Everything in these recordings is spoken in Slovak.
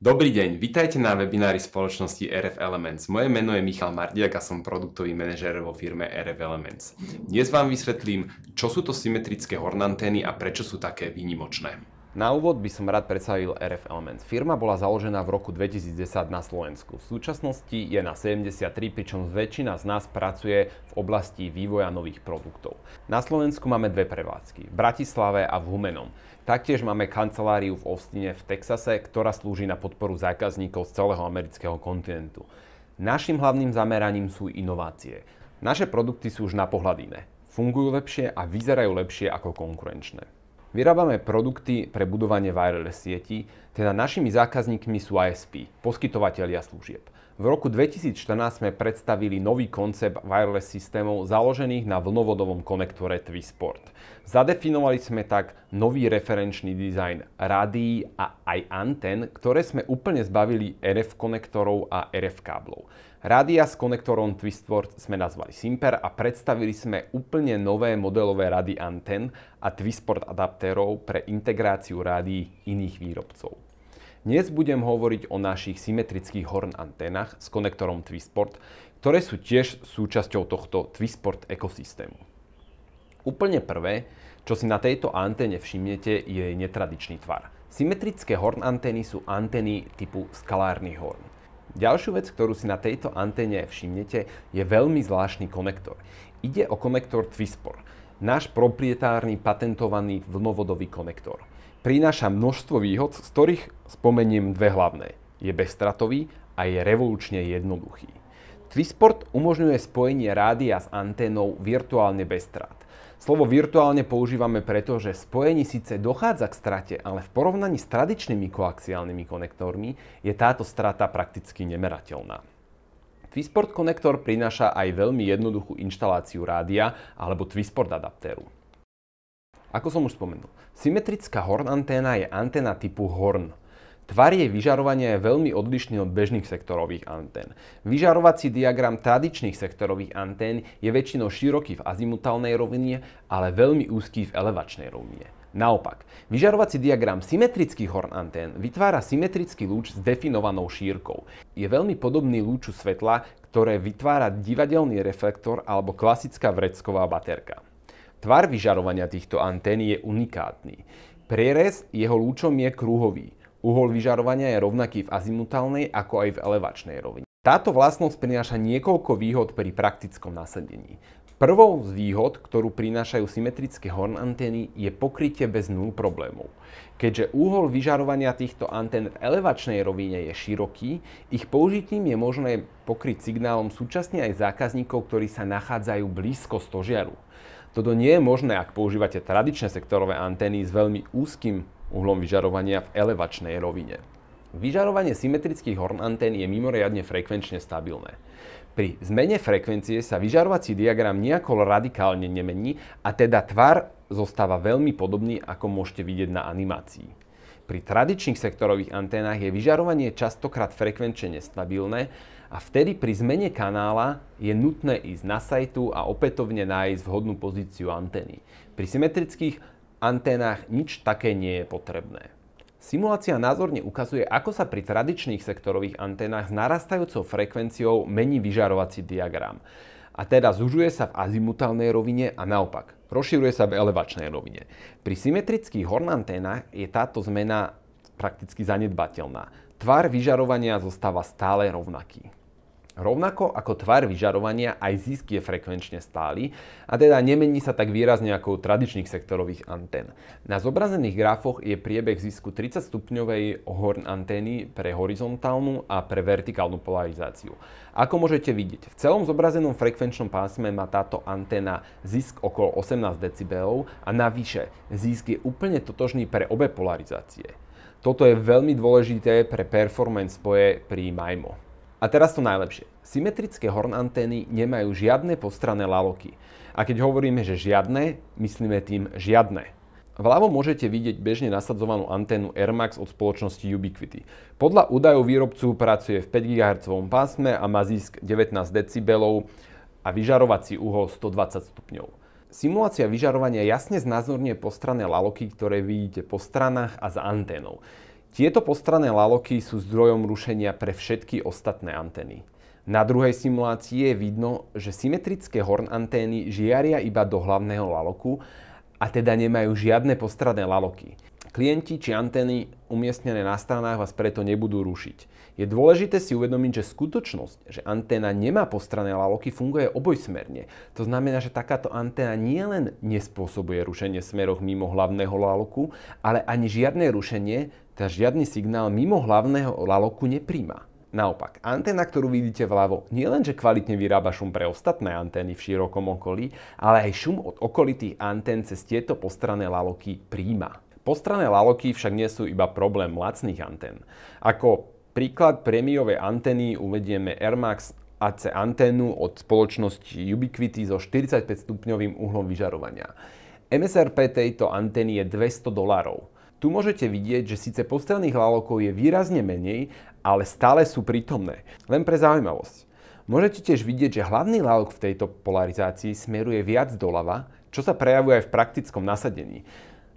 Dobrý deň, vitajte na webinári spoločnosti RF Elements. Moje meno je Michal Mardiak a som produktový manažer vo firme RF Elements. Dnes vám vysvetlím, čo sú to symetrické hornantény a prečo sú také výnimočné. Na úvod by som rád predstavil RF Element. Firma bola založená v roku 2010 na Slovensku. V súčasnosti je na 73, pričom väčšina z nás pracuje v oblasti vývoja nových produktov. Na Slovensku máme dve prevádzky, v Bratislave a v Humenom. Taktiež máme kanceláriu v Austine v Texase, ktorá slúži na podporu zákazníkov z celého amerického kontinentu. Našim hlavným zameraním sú inovácie. Naše produkty sú už na pohľad iné. Fungujú lepšie a vyzerajú lepšie ako konkurenčné. Vyrábame produkty pre budovanie wireless sietí, teda našimi zákazníkmi sú ISP, poskytovateľia služieb. V roku 2014 sme predstavili nový koncept wireless systémov založených na vlnovodovom konektore Twisport. Zadefinovali sme tak nový referenčný dizajn rádií a aj anten, ktoré sme úplne zbavili RF konektorov a RF káblov. Rádia s konektorom Twistport sme nazvali Simper a predstavili sme úplne nové modelové rady anten a Twisport adaptérov pre integráciu rádií iných výrobcov. Dnes budem hovoriť o našich symetrických horn anténach s konektorom Twisport, ktoré sú tiež súčasťou tohto Twisport ekosystému. Úplne prvé, čo si na tejto anténe všimnete, je jej netradičný tvar. Symetrické horn antény sú antény typu skalárny horn. Ďalšiu vec, ktorú si na tejto anténe všimnete, je veľmi zvláštny konektor. Ide o konektor Twisport, náš proprietárny patentovaný vlnovodový konektor prináša množstvo výhod, z ktorých spomeniem dve hlavné. Je bezstratový a je revolučne jednoduchý. Twisport umožňuje spojenie rádia s anténou virtuálne bez strat. Slovo virtuálne používame preto, že spojení síce dochádza k strate, ale v porovnaní s tradičnými koaxiálnymi konektormi je táto strata prakticky nemerateľná. Twisport konektor prináša aj veľmi jednoduchú inštaláciu rádia alebo Twisport adaptéru. Ako som už spomenul, symetrická horn anténa je anténa typu horn. Tvar jej vyžarovania je veľmi odlišný od bežných sektorových antén. Vyžarovací diagram tradičných sektorových antén je väčšinou široký v azimutálnej rovine, ale veľmi úzký v elevačnej rovine. Naopak, vyžarovací diagram symetrických horn antén vytvára symetrický lúč s definovanou šírkou. Je veľmi podobný lúču svetla, ktoré vytvára divadelný reflektor alebo klasická vrecková baterka. Tvar vyžarovania týchto antén je unikátny. Prierez jeho lúčom je kruhový. Uhol vyžarovania je rovnaký v azimutálnej ako aj v elevačnej rovine. Táto vlastnosť prináša niekoľko výhod pri praktickom nasadení. Prvou z výhod, ktorú prinášajú symetrické horn antény, je pokrytie bez nul problémov. Keďže úhol vyžarovania týchto antén v elevačnej rovine je široký, ich použitím je možné pokryť signálom súčasne aj zákazníkov, ktorí sa nachádzajú blízko stožiaru. Toto nie je možné, ak používate tradičné sektorové antény s veľmi úzkým uhlom vyžarovania v elevačnej rovine. Vyžarovanie symetrických horn antén je mimoriadne frekvenčne stabilné. Pri zmene frekvencie sa vyžarovací diagram nejako radikálne nemení a teda tvar zostáva veľmi podobný, ako môžete vidieť na animácii. Pri tradičných sektorových anténach je vyžarovanie častokrát frekvenčne nestabilné a vtedy pri zmene kanála je nutné ísť na sajtu a opätovne nájsť vhodnú pozíciu antény. Pri symetrických anténach nič také nie je potrebné. Simulácia názorne ukazuje, ako sa pri tradičných sektorových anténach s narastajúcou frekvenciou mení vyžarovací diagram a teda zužuje sa v azimutálnej rovine a naopak. Rozširuje sa v elevačnej rovine. Pri symetrických hornanténach je táto zmena prakticky zanedbateľná. Tvar vyžarovania zostáva stále rovnaký. Rovnako ako tvar vyžarovania aj zisk je frekvenčne stály a teda nemení sa tak výrazne ako u tradičných sektorových antén. Na zobrazených grafoch je priebeh zisku 30 stupňovej horn antény pre horizontálnu a pre vertikálnu polarizáciu. Ako môžete vidieť, v celom zobrazenom frekvenčnom pásme má táto anténa zisk okolo 18 dB a navyše zisk je úplne totožný pre obe polarizácie. Toto je veľmi dôležité pre performance spoje pri MIMO. A teraz to najlepšie. Symetrické horn antény nemajú žiadne postrané laloky. A keď hovoríme, že žiadne, myslíme tým žiadne. Vľavo môžete vidieť bežne nasadzovanú anténu Airmax od spoločnosti Ubiquity. Podľa údajov výrobcu pracuje v 5 GHz pásme a má zisk 19 dB a vyžarovací uhol 120 stupňov. Simulácia vyžarovania jasne znázorňuje postrané laloky, ktoré vidíte po stranách a za anténou. Tieto postranné laloky sú zdrojom rušenia pre všetky ostatné antény. Na druhej simulácii je vidno, že symetrické horn antény žiaria iba do hlavného laloku a teda nemajú žiadne postranné laloky. Klienti či antény umiestnené na stranách vás preto nebudú rušiť. Je dôležité si uvedomiť, že skutočnosť, že anténa nemá postranné laloky, funguje obojsmerne. To znamená, že takáto anténa nielen nespôsobuje rušenie smeroch mimo hlavného laloku, ale ani žiadne rušenie tá žiadny signál mimo hlavného laloku nepríjma. Naopak, anténa, ktorú vidíte vľavo, nielenže kvalitne vyrába šum pre ostatné antény v širokom okolí, ale aj šum od okolitých antén cez tieto postrané laloky príjma. Postrané laloky však nie sú iba problém lacných antén. Ako príklad prémiovej antény uvedieme Airmax AC anténu od spoločnosti Ubiquiti so 45 stupňovým uhlom vyžarovania. MSRP tejto antény je 200 dolárov. Tu môžete vidieť, že síce postranných lalokov je výrazne menej, ale stále sú prítomné. Len pre zaujímavosť. Môžete tiež vidieť, že hlavný lalok v tejto polarizácii smeruje viac doľava, čo sa prejavuje aj v praktickom nasadení.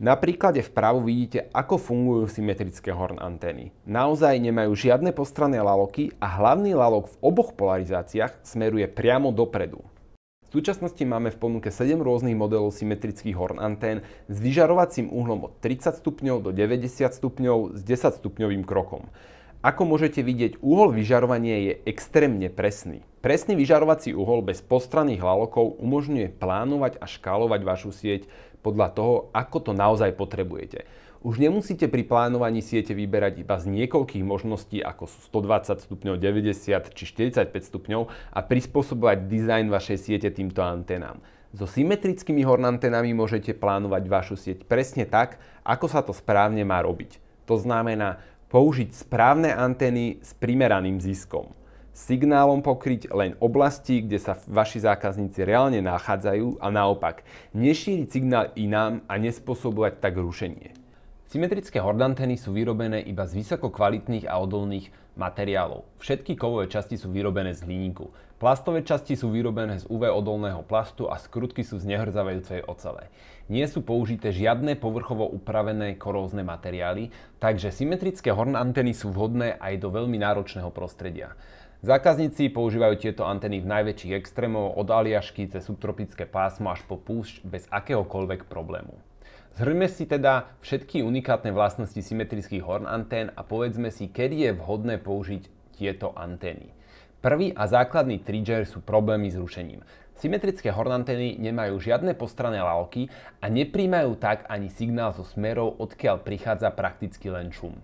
Na príklade vpravo vidíte, ako fungujú symetrické horn antény. Naozaj nemajú žiadne postranné laloky a hlavný lalok v oboch polarizáciách smeruje priamo dopredu. V súčasnosti máme v ponuke 7 rôznych modelov symetrických horn antén s vyžarovacím uhlom od 30 stupňov do 90 stupňov s 10 stupňovým krokom. Ako môžete vidieť, úhol vyžarovania je extrémne presný. Presný vyžarovací uhol bez postranných hlalokov umožňuje plánovať a škálovať vašu sieť podľa toho, ako to naozaj potrebujete. Už nemusíte pri plánovaní siete vyberať iba z niekoľkých možností, ako sú 120 stupňov, 90 či 45 stupňov a prispôsobovať dizajn vašej siete týmto antenám. So symetrickými hornantenami môžete plánovať vašu sieť presne tak, ako sa to správne má robiť. To znamená použiť správne antény s primeraným ziskom signálom pokryť len oblasti, kde sa vaši zákazníci reálne nachádzajú a naopak nešíriť signál inám a nespôsobovať tak rušenie. Symetrické hordantény sú vyrobené iba z vysoko kvalitných a odolných materiálov. Všetky kovové časti sú vyrobené z hliníku. Plastové časti sú vyrobené z UV odolného plastu a skrutky sú z nehrzavejúcej ocele. Nie sú použité žiadne povrchovo upravené korózne materiály, takže symetrické hornantény sú vhodné aj do veľmi náročného prostredia. Zákazníci používajú tieto antény v najväčších extrémoch od Aliašky cez subtropické pásmo až po púšť bez akéhokoľvek problému. Zhrňme si teda všetky unikátne vlastnosti symetrických horn antén a povedzme si, kedy je vhodné použiť tieto antény. Prvý a základný trigger sú problémy s rušením. Symetrické hornantény nemajú žiadne postrané lalky a nepríjmajú tak ani signál zo smerov, odkiaľ prichádza prakticky len šum.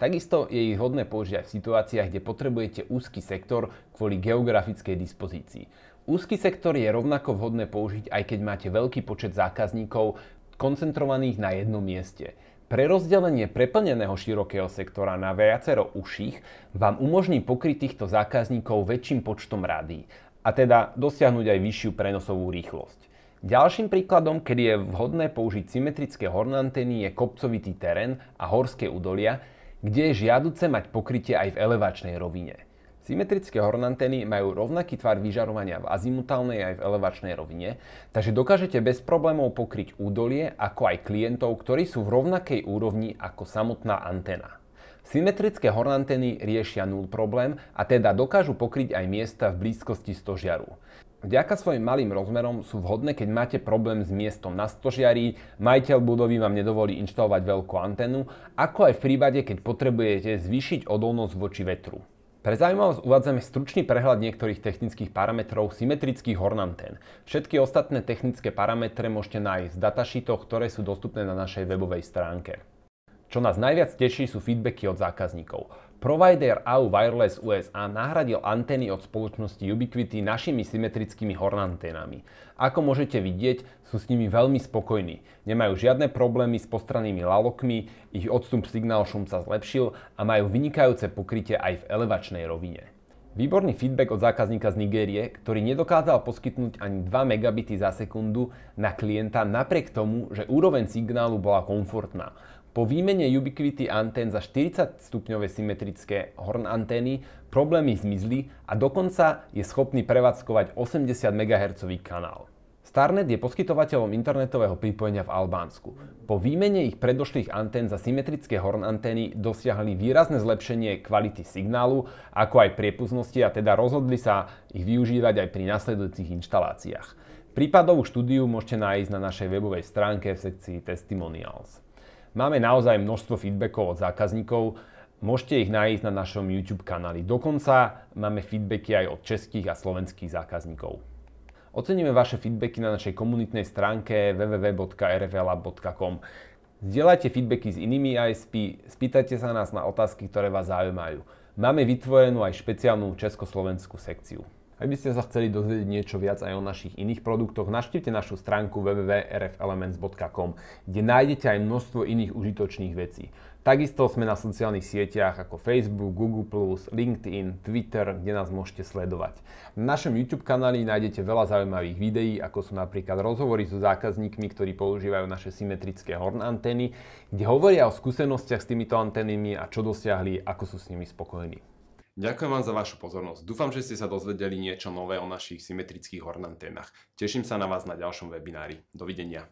Takisto je ich hodné použiť aj v situáciách, kde potrebujete úzky sektor kvôli geografickej dispozícii. Úzky sektor je rovnako vhodné použiť, aj keď máte veľký počet zákazníkov, skoncentrovaných na jednom mieste. Prerozdelenie preplneného širokého sektora na viacero uších vám umožní pokryť týchto zákazníkov väčším počtom rady a teda dosiahnuť aj vyššiu prenosovú rýchlosť. Ďalším príkladom, kedy je vhodné použiť symetrické hornantény je kopcovitý terén a horské údolia, kde je žiaduce mať pokrytie aj v elevačnej rovine. Symetrické hornantény majú rovnaký tvar vyžarovania v azimutálnej aj v elevačnej rovine, takže dokážete bez problémov pokryť údolie ako aj klientov, ktorí sú v rovnakej úrovni ako samotná antena. Symetrické hornantény riešia nul problém a teda dokážu pokryť aj miesta v blízkosti stožiaru. Vďaka svojim malým rozmerom sú vhodné, keď máte problém s miestom na stožiari, majiteľ budovy vám nedovolí inštalovať veľkú anténu, ako aj v prípade, keď potrebujete zvýšiť odolnosť voči vetru. Pre zaujímavosť uvádzame stručný prehľad niektorých technických parametrov symetrických hornantén. Všetky ostatné technické parametre môžete nájsť v datašitoch, ktoré sú dostupné na našej webovej stránke. Čo nás najviac teší sú feedbacky od zákazníkov. Provider AU Wireless USA nahradil antény od spoločnosti Ubiquiti našimi symetrickými hornanténami. Ako môžete vidieť, sú s nimi veľmi spokojní. Nemajú žiadne problémy s postrannými lalokmi, ich odstup signál šum sa zlepšil a majú vynikajúce pokrytie aj v elevačnej rovine. Výborný feedback od zákazníka z Nigérie, ktorý nedokázal poskytnúť ani 2 megabity za sekundu na klienta napriek tomu, že úroveň signálu bola komfortná. Po výmene Ubiquity antén za 40-stupňové symetrické horn antény problémy zmizli a dokonca je schopný prevádzkovať 80 MHz kanál. Starnet je poskytovateľom internetového pripojenia v Albánsku. Po výmene ich predošlých antén za symetrické horn antény dosiahli výrazné zlepšenie kvality signálu, ako aj priepustnosti a teda rozhodli sa ich využívať aj pri nasledujúcich inštaláciách. Prípadovú štúdiu môžete nájsť na našej webovej stránke v sekcii Testimonials. Máme naozaj množstvo feedbackov od zákazníkov, môžete ich nájsť na našom YouTube kanáli. Dokonca máme feedbacky aj od českých a slovenských zákazníkov. Oceníme vaše feedbacky na našej komunitnej stránke www.rflab.com. Zdieľajte feedbacky s inými ISP, spýtajte sa nás na otázky, ktoré vás zaujímajú. Máme vytvorenú aj špeciálnu československú sekciu. Ak by ste sa chceli dozvedieť niečo viac aj o našich iných produktoch, naštívte našu stránku www.rfelements.com, kde nájdete aj množstvo iných užitočných vecí. Takisto sme na sociálnych sieťach ako Facebook, Google+, LinkedIn, Twitter, kde nás môžete sledovať. Na našom YouTube kanáli nájdete veľa zaujímavých videí, ako sú napríklad rozhovory so zákazníkmi, ktorí používajú naše symetrické horn antény, kde hovoria o skúsenostiach s týmito anténami a čo dosiahli, ako sú s nimi spokojní. Ďakujem vám za vašu pozornosť. Dúfam, že ste sa dozvedeli niečo nové o našich symetrických hornanténach. Teším sa na vás na ďalšom webinári. Dovidenia.